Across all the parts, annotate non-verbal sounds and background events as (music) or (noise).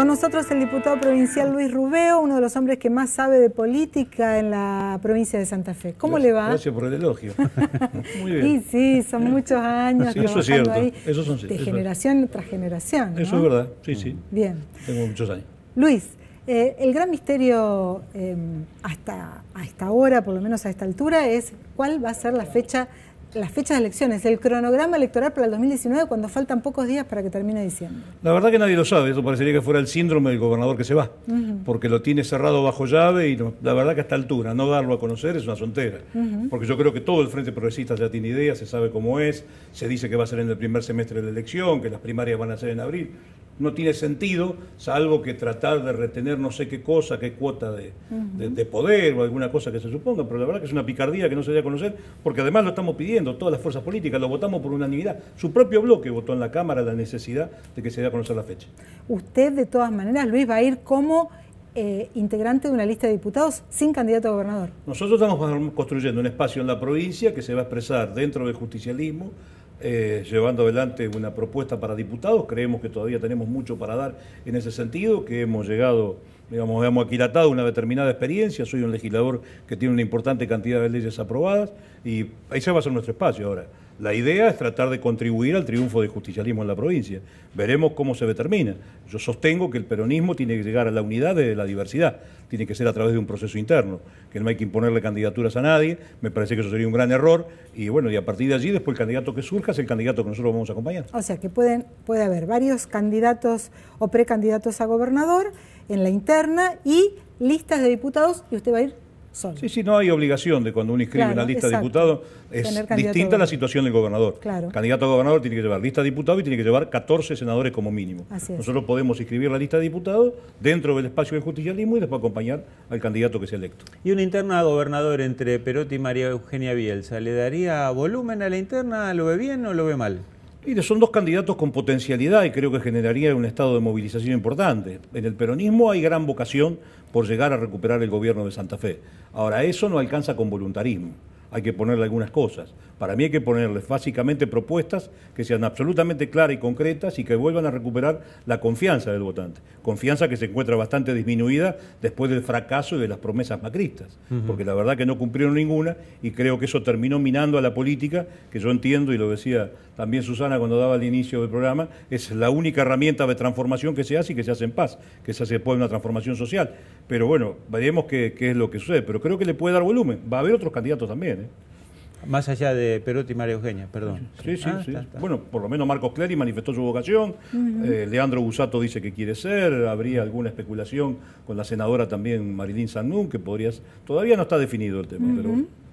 Con nosotros el diputado provincial Luis Rubeo, uno de los hombres que más sabe de política en la provincia de Santa Fe. ¿Cómo le va? Gracias por el elogio. (laughs) Muy bien. Y sí, son muchos años sí, ahí. de generación tras generación. Eso es verdad, sí, sí. Mm. Bien. Tengo muchos años. Luis, eh, el gran misterio eh, hasta, hasta ahora, por lo menos a esta altura, es cuál va a ser la fecha las fechas de elecciones, el cronograma electoral para el 2019 cuando faltan pocos días para que termine diciendo. La verdad que nadie lo sabe, eso parecería que fuera el síndrome del gobernador que se va, porque lo tiene cerrado bajo llave y la verdad que a esta altura no darlo a conocer es una sontera. porque yo creo que todo el Frente Progresista ya tiene ideas, se sabe cómo es, se dice que va a ser en el primer semestre de la elección, que las primarias van a ser en abril, no tiene sentido, salvo que tratar de retener no sé qué cosa, qué cuota de, poder o alguna cosa que se suponga, pero la verdad que es una picardía que no se debe conocer, porque además lo estamos pidiendo, todas las fuerzas políticas, lo votamos por unanimidad. Su propio bloque votó en la Cámara la necesidad de que se dé a conocer la fecha. Usted, de todas maneras, Luis, va a ir como eh, integrante de una lista de diputados sin candidato a gobernador. Nosotros estamos construyendo un espacio en la provincia que se va a expresar dentro del justicialismo eh, llevando adelante una propuesta para diputados. Creemos que todavía tenemos mucho para dar en ese sentido, que hemos llegado, digamos, hemos aquilatado una determinada experiencia. Soy un legislador que tiene una importante cantidad de leyes aprobadas y ahí se va a ser nuestro espacio ahora. La idea es tratar de contribuir al triunfo del justicialismo en la provincia. Veremos cómo se determina. Yo sostengo que el peronismo tiene que llegar a la unidad de la diversidad, tiene que ser a través de un proceso interno, que no hay que imponerle candidaturas a nadie, me parece que eso sería un gran error, y bueno, y a partir de allí después el candidato que surja es el candidato que nosotros vamos a acompañar. O sea que pueden, puede haber varios candidatos o precandidatos a gobernador en la interna y listas de diputados, y usted va a ir Sí, sí, no hay obligación de cuando uno inscribe una lista de diputados, es distinta la situación del gobernador. Claro. Candidato a gobernador tiene que llevar lista de diputados y tiene que llevar 14 senadores como mínimo. Nosotros podemos inscribir la lista de diputados dentro del espacio del justicialismo y después acompañar al candidato que sea electo. Y una interna gobernador entre Perotti y María Eugenia Bielsa, ¿le daría volumen a la interna? ¿Lo ve bien o lo ve mal? son dos candidatos con potencialidad y creo que generaría un estado de movilización importante. En el peronismo hay gran vocación por llegar a recuperar el gobierno de Santa Fe. Ahora, eso no alcanza con voluntarismo hay que ponerle algunas cosas. Para mí hay que ponerle básicamente propuestas que sean absolutamente claras y concretas y que vuelvan a recuperar la confianza del votante. Confianza que se encuentra bastante disminuida después del fracaso y de las promesas macristas, porque la verdad que no cumplieron ninguna y creo que eso terminó minando a la política, que yo entiendo y lo decía también Susana cuando daba el inicio del programa, es la única herramienta de transformación que se hace y que se hace en paz, que se hace después una transformación social. Pero bueno, veremos qué es lo que sucede, pero creo que le puede dar volumen. Va a haber otros candidatos también. ¿eh? Más allá de Perotti y María Eugenia, perdón. Sí, sí, ah, sí. Bueno, por lo menos Marcos Clary manifestó su vocación. Eh, Leandro Busato dice que quiere ser. Habría alguna especulación con la senadora también Marilyn Sanún, que podrías. Todavía no está definido el tema,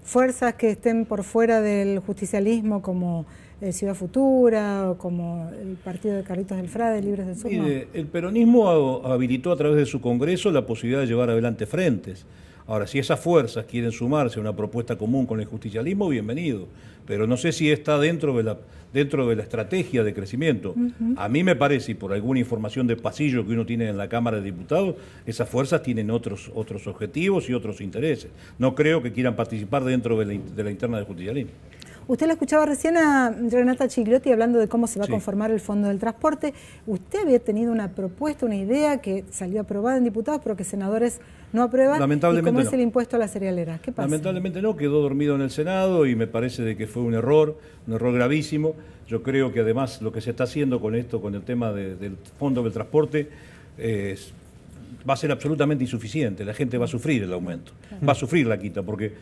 Fuerzas que estén por fuera del justicialismo, como eh, Ciudad Futura o como el partido de Carlitos del Frade, Libres del Sur. el peronismo habilitó a través de su congreso la posibilidad de llevar adelante frentes. Ahora, si esas fuerzas quieren sumarse a una propuesta común con el justicialismo, bienvenido. Pero no sé si está dentro de la, dentro de la estrategia de crecimiento. A mí me parece, y por alguna información de pasillo que uno tiene en la Cámara de Diputados, esas fuerzas tienen otros, otros objetivos y otros intereses. No creo que quieran participar dentro de de la interna del justicialismo. Usted la escuchaba recién a Renata Chigliotti hablando de cómo se va a conformar el Fondo del Transporte. Usted había tenido una propuesta, una idea que salió aprobada en diputados, pero que senadores no aprueban. Lamentablemente. ¿Y ¿Cómo es el impuesto a las cerealeras? ¿Qué pasa? Lamentablemente no, quedó dormido en el Senado y me parece de que fue un error, un error gravísimo. Yo creo que además lo que se está haciendo con esto, con el tema del Fondo del Transporte, es va a ser absolutamente insuficiente. La gente va a sufrir el aumento, va a sufrir la quita, porque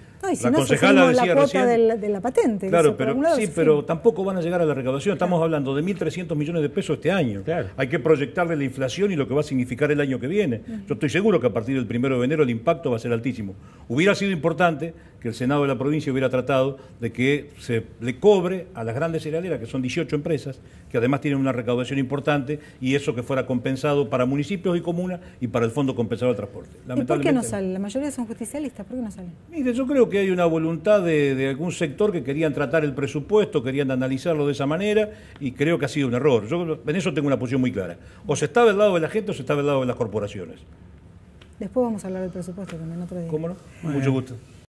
la concejala decía la cuota de, la, patente. Claro, pero, sí, pero tampoco van a llegar a la recaudación. Estamos hablando de 1.300 millones de pesos este año. Hay que proyectarle la inflación y lo que va a significar el año que viene. Yo estoy seguro que a partir del primero de enero el impacto va a ser altísimo. Hubiera sido importante que el Senado de la provincia hubiera tratado de que se le cobre a las grandes cerealeras, que son 18 empresas, que además tienen una recaudación importante, y eso que fuera compensado para municipios y comunas y para el Fondo Compensado de Transporte. ¿Y por qué no salen? La mayoría son justicialistas, ¿por qué no salen? Mire, yo creo que hay una voluntad de, algún sector que querían tratar el presupuesto, querían analizarlo de esa manera, y creo que ha sido un error. Yo en eso tengo una posición muy clara. O se está del lado de la gente o se está del lado de las corporaciones. Después vamos a hablar del presupuesto también otro día. ¿Cómo no? Mucho gusto.